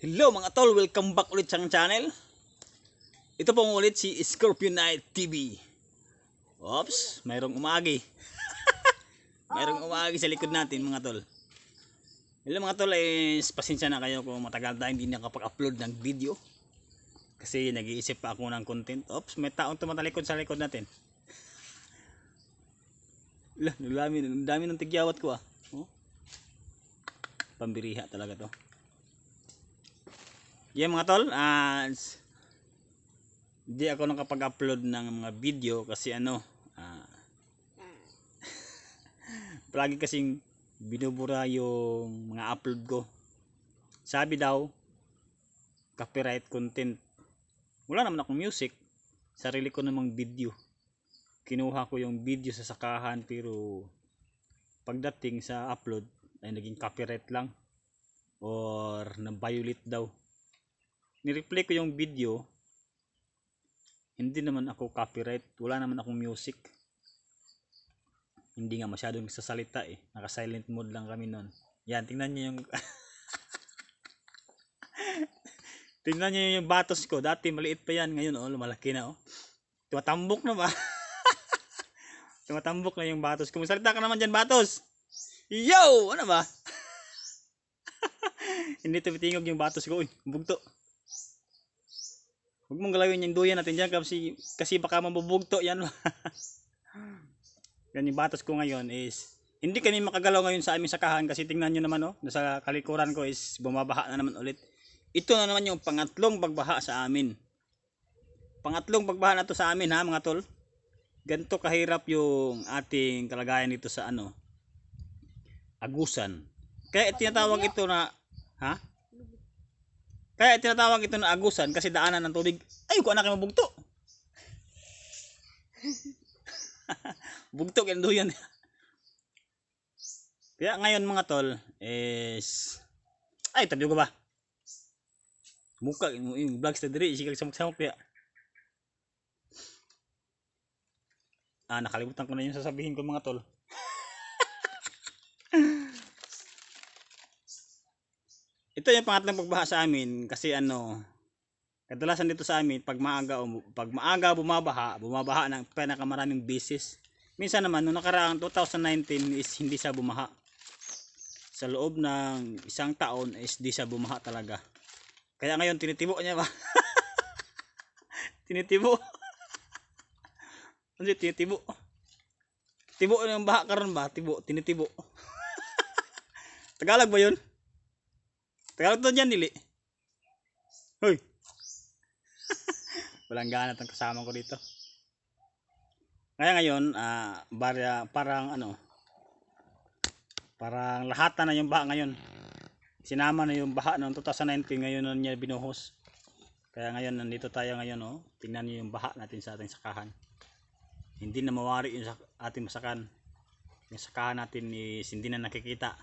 Hello mga tol, welcome back ulit sa channel. Ito pong ulit si Scorpion Night TV. Oops, mayroong umagi. mayroong ah. umagi sa likod natin mga tol. Hello mga tol, eh, pasensya na kayo kung matagal tayo hindi nakapag-upload ng video. Kasi nag-iisip pa ako ng content. Oops, may taong tumatalikod sa likod natin. Ang dami, dami ng tigyawat ko ah. Oh. Pambiriha talaga to. Yeah mga tol, uh, di ako nakapag-upload ng mga video kasi ano, uh, ah, lagi kasing binubura yung mga upload ko. Sabi daw, copyright content. Wala naman akong music, sarili ko namang video. Kinuha ko yung video sa sakahan pero pagdating sa upload ay naging copyright lang or na-violate daw nireplay ko yung video hindi naman ako copyright wala naman akong music hindi nga masyadong nagsasalita eh naka silent mode lang kami nun yan tingnan nyo yung tingnan nyo yung batos ko dati maliit pa yan ngayon oh lumalaki na oh tumatambok na ba tumatambok na yung batos kumusalita ka naman dyan batos yo ano ba hindi tumitingog yung batos ko uy bugto Huwag mong galawin yung duyan natin dyan kasi, kasi baka mabubugto yan. yan yung batas ko ngayon is hindi kami makagalaw ngayon sa aming sakahan kasi tingnan nyo naman oh, nasa kalikuran ko is bumabaha na naman ulit. Ito na naman yung pangatlong pagbaha sa amin. Pangatlong pagbaha na to sa amin ha mga tol. Ganto kahirap yung ating kalagayan dito sa ano, agusan. Kaya tinatawag ito na, ha? Kaya tinatawag ito na agusan kasi daanan ng tubig. Ay, ko anak yung bugto. bugto yan doon Kaya ngayon mga tol is ay tabi ko ba? Muka yung vlog sa diri sikag samok-samok ya. Ah nakalimutan ko na yung sasabihin ko mga tol. Ito yung pangatlong pagbaha sa amin kasi ano, kadalasan dito sa amin pag maaga um, pag maaga bumabaha, bumabaha ng pinakamaraming beses. Minsan naman noong nakaraang 2019 is hindi sa bumaha. Sa loob ng isang taon is hindi sa bumaha talaga. Kaya ngayon tinitibo niya ba? tinitibo. Ano tinitibo? Tibo yung baha karon ba? Tibo, tinitibo. Tagalog ba 'yun? Tagal to dyan, Lili. Hoy. Walang gana tong kasama ko dito. Ngayon ngayon, uh, barya, ah, parang ano, parang lahat na yung baha ngayon. Sinama na yung baha noong 2019, ngayon na niya binuhos. Kaya ngayon, nandito tayo ngayon, oh. tingnan niyo yung baha natin sa ating sakahan. Hindi na mawari yung ating masakan. Yung sakahan natin is hindi na nakikita.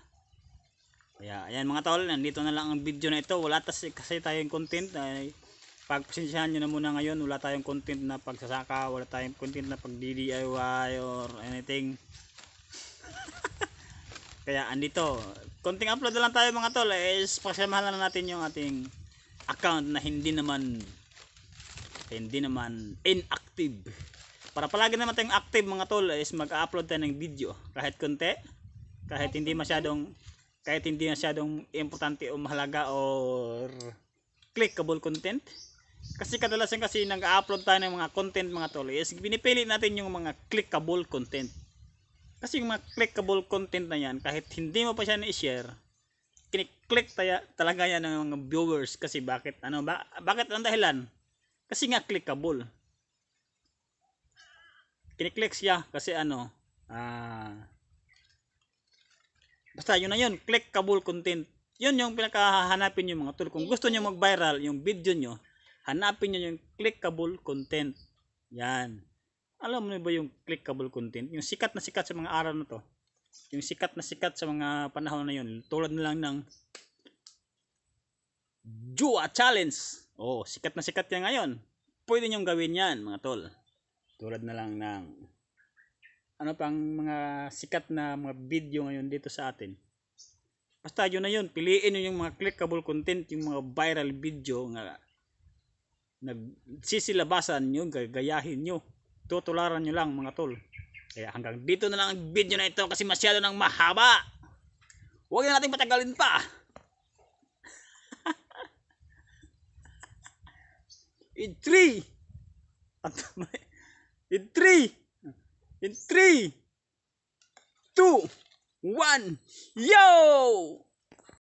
Kaya ayan mga tol, nandito na lang ang video na ito. Wala tas kasi tayong content ay pagpasensyahan nyo na muna ngayon. Wala tayong content na pagsasaka, wala tayong content na pag DIY or anything. Kaya andito, konting upload na lang tayo mga tol. Eh, pagsamahan na natin yung ating account na hindi naman hindi naman inactive. Para palagi naman tayong active mga tol is mag-upload tayo ng video kahit konti, kahit hindi masyadong kahit hindi masyadong importante o mahalaga or clickable content kasi kadalasan kasi nag-upload tayo ng mga content mga tol is binipili natin yung mga clickable content kasi yung mga clickable content na yan kahit hindi mo pa siya na-share kiniklik taya, talaga yan ng mga viewers kasi bakit ano ba, bakit ang dahilan kasi nga clickable kiniklik siya kasi ano ah uh, Basta yun na yun, click Kabul content. Yun yung pinakahanapin yung mga tool. Kung gusto nyo mag-viral yung video nyo, hanapin nyo yung clickable content. Yan. Alam mo ba yung clickable content? Yung sikat na sikat sa mga araw na to. Yung sikat na sikat sa mga panahon na yun. Tulad na lang ng Jua Challenge. Oh, sikat na sikat yan ngayon. Pwede nyong gawin yan mga tol. Tulad na lang ng ano pang mga sikat na mga video ngayon dito sa atin. Basta yun na yun, piliin nyo yung mga clickable content, yung mga viral video nga sisilabasan nyo, gagayahin nyo. Tutularan nyo lang mga tol. Kaya hanggang dito na lang ang video na ito kasi masyado nang mahaba. Huwag na natin patagalin pa. In 3 At In 3 in three, two, one, yo!